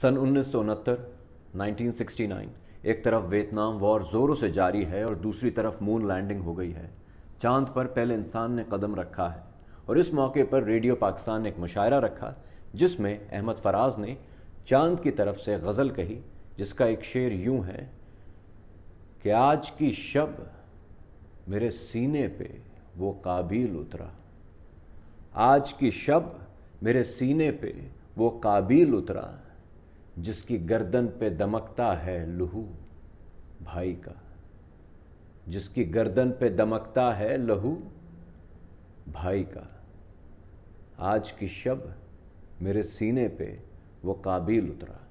सन उन्नीस सौ उनहत्तर एक तरफ वियतनाम वॉर जोरों से जारी है और दूसरी तरफ मून लैंडिंग हो गई है चांद पर पहले इंसान ने कदम रखा है और इस मौके पर रेडियो पाकिस्तान ने एक मुशायरा रखा जिसमें अहमद फराज ने चांद की तरफ से गज़ल कही जिसका एक शेर यूं है कि आज की शब मेरे सीने पे वो काबिल उतरा आज की शब मेरे सीने पे वो काबिल उतरा जिसकी गर्दन पे दमकता है लहू भाई का जिसकी गर्दन पे दमकता है लहू भाई का आज की शब मेरे सीने पे वो काबिल उतरा